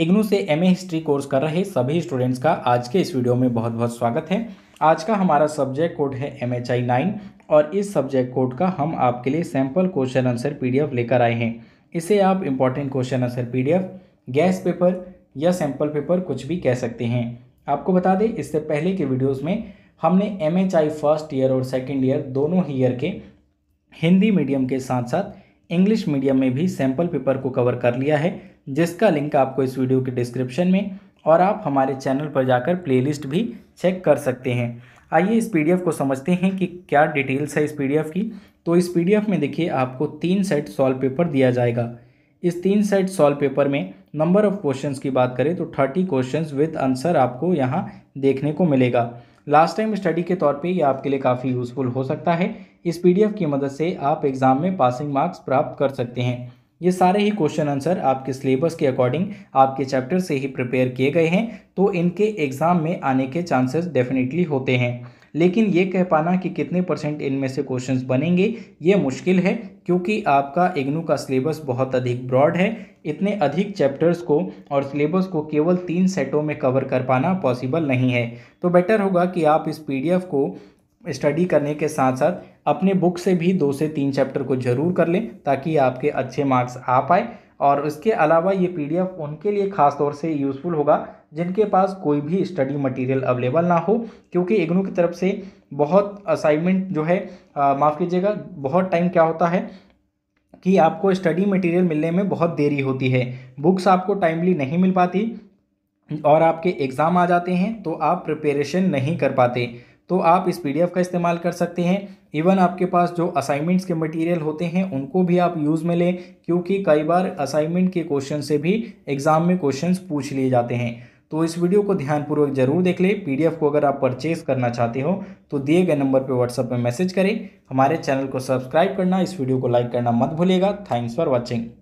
इग्नू से MA history course कर रहे सभी स्टूडेंट्स का आज के इस वीडियो में बहुत बहुत स्वागत है आज का हमारा सब्जेक्ट कोड है एम एच आई नाइन और इस सब्जेक्ट कोड का हम आपके लिए सैम्पल क्वेश्चन आंसर पी लेकर आए हैं इसे आप इम्पॉर्टेंट क्वेश्चन आंसर पी गैस पेपर या सैम्पल पेपर कुछ भी कह सकते हैं आपको बता दें इससे पहले के वीडियोस में हमने M H I first year और सेकेंड ईयर दोनों ही ईयर के हिंदी मीडियम के साथ साथ इंग्लिश मीडियम में भी सैम्पल पेपर को कवर कर लिया है जिसका लिंक आपको इस वीडियो के डिस्क्रिप्शन में और आप हमारे चैनल पर जाकर प्लेलिस्ट भी चेक कर सकते हैं आइए इस पीडीएफ को समझते हैं कि क्या डिटेल्स है इस पीडीएफ की तो इस पीडीएफ में देखिए आपको तीन सेट सॉल्व पेपर दिया जाएगा इस तीन सेट सॉल्व पेपर में नंबर ऑफ क्वेश्चंस की बात करें तो थर्टी क्वेश्चंस विद आंसर आपको यहाँ देखने को मिलेगा लास्ट टाइम स्टडी के तौर पे ये आपके लिए काफ़ी यूज़फुल हो सकता है इस पीडीएफ की मदद से आप एग्ज़ाम में पासिंग मार्क्स प्राप्त कर सकते हैं ये सारे ही क्वेश्चन आंसर आपके सिलेबस के अकॉर्डिंग आपके चैप्टर से ही प्रिपेयर किए गए हैं तो इनके एग्ज़ाम में आने के चांसेस डेफिनेटली होते हैं लेकिन ये कह पाना कि कितने परसेंट इनमें से क्वेश्चंस बनेंगे ये मुश्किल है क्योंकि आपका इग्नू का सिलेबस बहुत अधिक ब्रॉड है इतने अधिक चैप्टर्स को और सिलेबस को केवल तीन सेटों में कवर कर पाना पॉसिबल नहीं है तो बेटर होगा कि आप इस पीडीएफ को स्टडी करने के साथ साथ अपने बुक से भी दो से तीन चैप्टर को जरूर कर लें ताकि आपके अच्छे मार्क्स आ पाए और इसके अलावा ये पीडीएफ उनके लिए ख़ास तौर से यूज़फुल होगा जिनके पास कोई भी स्टडी मटेरियल अवेलेबल ना हो क्योंकि इग्नू की तरफ से बहुत असाइनमेंट जो है माफ़ कीजिएगा बहुत टाइम क्या होता है कि आपको स्टडी मटेरियल मिलने में बहुत देरी होती है बुक्स आपको टाइमली नहीं मिल पाती और आपके एग्ज़ाम आ जाते हैं तो आप प्रिपेरेशन नहीं कर पाते तो आप इस पीडीएफ का इस्तेमाल कर सकते हैं इवन आपके पास जो असाइनमेंट्स के मटेरियल होते हैं उनको भी आप यूज़ में लें क्योंकि कई बार असाइनमेंट के क्वेश्चन से भी एग्ज़ाम में क्वेश्चन पूछ लिए जाते हैं तो इस वीडियो को ध्यानपूर्वक जरूर देख लें पीडीएफ को अगर आप परचेज़ करना चाहते हो तो दिए गए नंबर पर व्हाट्सअप में मैसेज करें हमारे चैनल को सब्सक्राइब करना इस वीडियो को लाइक करना मत भूलेगा थैंक्स फॉर वॉचिंग